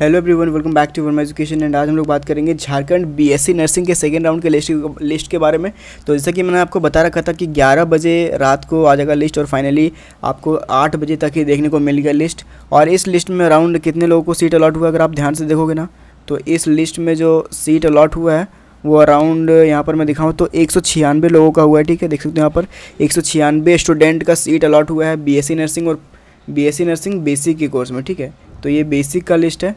hello everyone welcome back to Verma education and आज हम लोग बात करेंगे झारखंड बीएससी नर्सिंग के सेकेंड राउंड के लिस्ट लिस्ट के बारे में तो जैसा कि मैंने आपको बता रखा था कि 11 बजे रात को आ जाएगा लिस्ट और फाइनली आपको 8 बजे तक ही देखने को मिल गया लिस्ट और इस लिस्ट में राउंड कितने लोगों को सीट अलाट हुआ अगर आप ध्यान से देखोगे ना तो इस लिस्ट में जो सीट अलाट हुआ है वो अराउंड यहाँ पर मैं दिखाऊँ तो एक लोगों का हुआ है ठीक है देख सकते हो यहाँ पर एक स्टूडेंट का सीट अलाट हुआ है बी नर्सिंग और बी नर्सिंग बेसिक के कोर्स में ठीक है तो ये बेसिक का लिस्ट है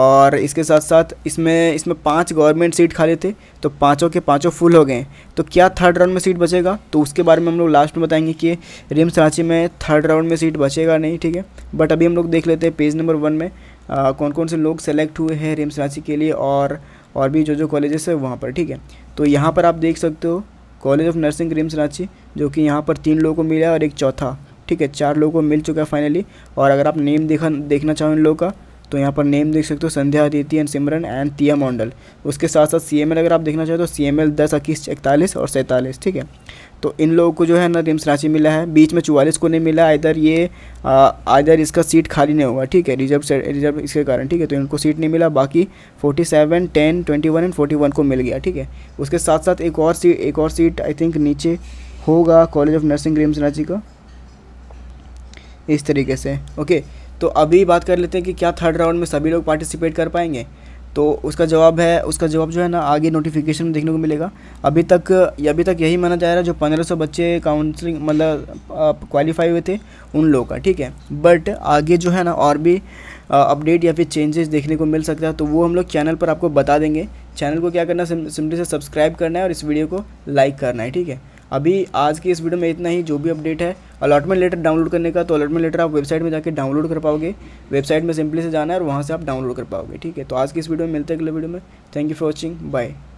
और इसके साथ साथ इसमें इसमें पांच गवर्नमेंट सीट खाली थे तो पांचों के पांचों फुल हो गए तो क्या थर्ड राउंड में सीट बचेगा तो उसके बारे में हम लोग लास्ट में बताएंगे कि रिम्स रांची में थर्ड राउंड में सीट बचेगा नहीं ठीक है बट अभी हम लोग देख लेते हैं पेज नंबर वन में आ, कौन कौन से लोग सेलेक्ट हुए हैं रिम्स रांची के लिए और और भी जो जो कॉलेजेस है वहाँ पर ठीक है तो यहाँ पर आप देख सकते हो college of nursing RIMS Ranchi जो कि यहाँ पर तीन लोगों को मिला है और एक चौथा ठीक है चार लोगों को मिल चुका है फाइनली और अगर आप नेम देखा देखना चाहो इन लोगों का तो यहाँ पर नेम देख सकते हो संध्या अदिति एंड सिमरन एंड तिया मंडल उसके साथ साथ सी अगर आप देखना चाहें तो सी एम एल दस इक्कीस इकतालीस और सैंतालीस ठीक है तो इन लोगों को जो है ना रिम्स रांची मिला है बीच में चौवालीस को नहीं मिला इधर ये इधर इसका सीट खाली नहीं होगा ठीक है रिजर्व से रिजर्व इसके कारण ठीक है तो इनको सीट नहीं मिला बाकी forty seven ten twenty one and forty one को मिल गया ठीक है उसके साथ साथ एक और सीट एक और सीट आई थिंक नीचे होगा college of nursing RIMS Ranchi का इस तरीके से ओके तो अभी बात कर लेते हैं कि क्या थर्ड राउंड में सभी लोग पार्टिसिपेट कर पाएंगे तो उसका जवाब है उसका जवाब जो है ना आगे नोटिफिकेशन में देखने को मिलेगा अभी तक अभी तक यही माना जा रहा है जो पंद्रह सौ बच्चे काउंसलिंग मतलब क्वालिफाई हुए थे उन लोगों का ठीक है बट आगे जो है ना और भी अपडेट या फिर चेंजेस देखने को मिल सकता है तो वो हम लोग चैनल पर आपको बता देंगे चैनल को क्या करना सिम्पली से सब्सक्राइब करना है और इस वीडियो को लाइक करना है ठीक है अभी आज की इस वीडियो में इतना ही जो भी अपडेट है अलॉटमेंट लेटर डाउनलोड करने का तो अलॉटमेंट लेटर आप वेबसाइट में जाकर डाउनलोड कर पाओगे वेबसाइट में सिंपली से जाना है और वहाँ से आप डाउनलोड कर पाओगे ठीक है तो आज की इस वीडियो में मिलते हैं अगले वीडियो में thank you for watching bye